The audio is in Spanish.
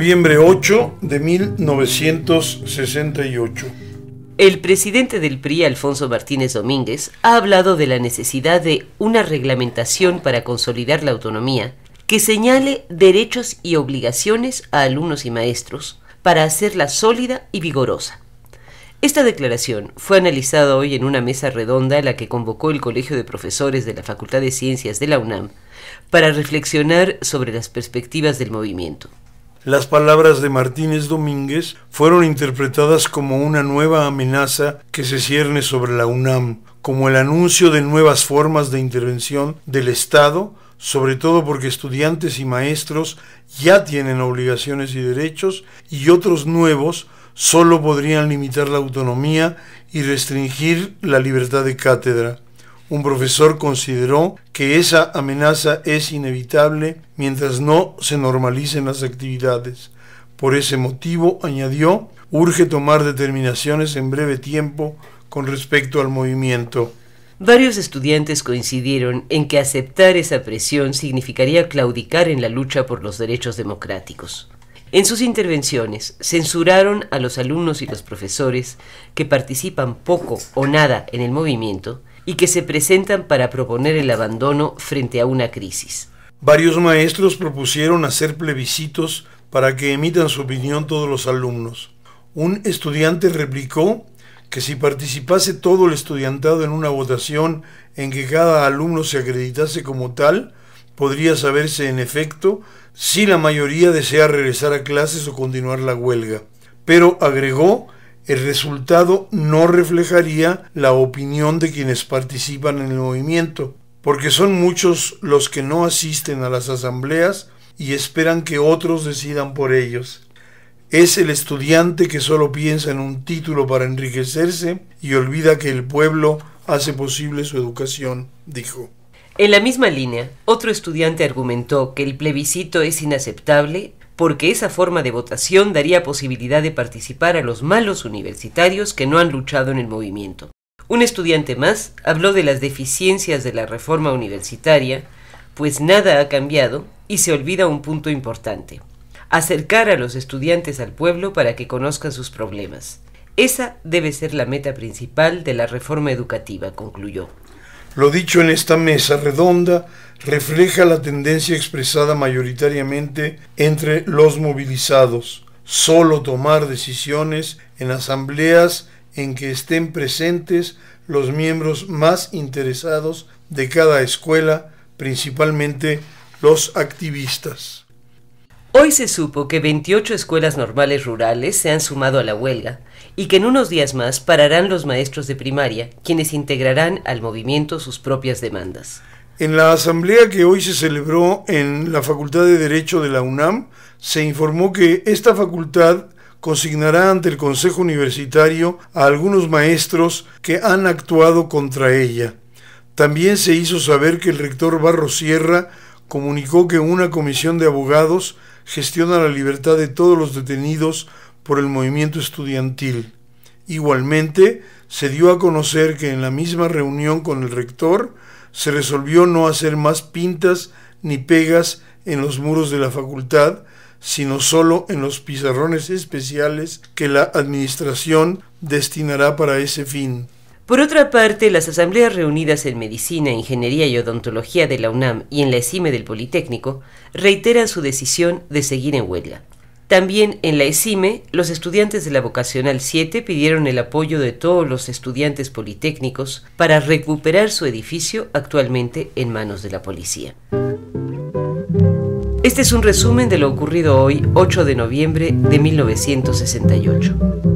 noviembre 8 de 1968. El presidente del PRI, Alfonso Martínez Domínguez, ha hablado de la necesidad de una reglamentación para consolidar la autonomía que señale derechos y obligaciones a alumnos y maestros para hacerla sólida y vigorosa. Esta declaración fue analizada hoy en una mesa redonda en la que convocó el Colegio de Profesores de la Facultad de Ciencias de la UNAM para reflexionar sobre las perspectivas del movimiento. Las palabras de Martínez Domínguez fueron interpretadas como una nueva amenaza que se cierne sobre la UNAM, como el anuncio de nuevas formas de intervención del Estado, sobre todo porque estudiantes y maestros ya tienen obligaciones y derechos y otros nuevos solo podrían limitar la autonomía y restringir la libertad de cátedra. Un profesor consideró que esa amenaza es inevitable mientras no se normalicen las actividades. Por ese motivo, añadió, urge tomar determinaciones en breve tiempo con respecto al movimiento. Varios estudiantes coincidieron en que aceptar esa presión significaría claudicar en la lucha por los derechos democráticos. En sus intervenciones censuraron a los alumnos y los profesores que participan poco o nada en el movimiento y que se presentan para proponer el abandono frente a una crisis. Varios maestros propusieron hacer plebiscitos para que emitan su opinión todos los alumnos. Un estudiante replicó que si participase todo el estudiantado en una votación en que cada alumno se acreditase como tal, podría saberse en efecto si la mayoría desea regresar a clases o continuar la huelga. Pero agregó el resultado no reflejaría la opinión de quienes participan en el movimiento, porque son muchos los que no asisten a las asambleas y esperan que otros decidan por ellos. Es el estudiante que solo piensa en un título para enriquecerse y olvida que el pueblo hace posible su educación, dijo. En la misma línea, otro estudiante argumentó que el plebiscito es inaceptable porque esa forma de votación daría posibilidad de participar a los malos universitarios que no han luchado en el movimiento. Un estudiante más habló de las deficiencias de la reforma universitaria, pues nada ha cambiado y se olvida un punto importante, acercar a los estudiantes al pueblo para que conozcan sus problemas. Esa debe ser la meta principal de la reforma educativa, concluyó. Lo dicho en esta mesa redonda refleja la tendencia expresada mayoritariamente entre los movilizados, solo tomar decisiones en asambleas en que estén presentes los miembros más interesados de cada escuela, principalmente los activistas. Hoy se supo que 28 escuelas normales rurales se han sumado a la huelga y que en unos días más pararán los maestros de primaria, quienes integrarán al movimiento sus propias demandas. En la asamblea que hoy se celebró en la Facultad de Derecho de la UNAM, se informó que esta facultad consignará ante el Consejo Universitario a algunos maestros que han actuado contra ella. También se hizo saber que el rector Barro Sierra comunicó que una comisión de abogados gestiona la libertad de todos los detenidos por el movimiento estudiantil. Igualmente, se dio a conocer que en la misma reunión con el rector se resolvió no hacer más pintas ni pegas en los muros de la facultad, sino solo en los pizarrones especiales que la Administración destinará para ese fin. Por otra parte, las asambleas reunidas en Medicina, Ingeniería y Odontología de la UNAM y en la ESIME del Politécnico reiteran su decisión de seguir en huelga. También en la ESIME, los estudiantes de la Vocacional 7 pidieron el apoyo de todos los estudiantes politécnicos para recuperar su edificio actualmente en manos de la policía. Este es un resumen de lo ocurrido hoy, 8 de noviembre de 1968.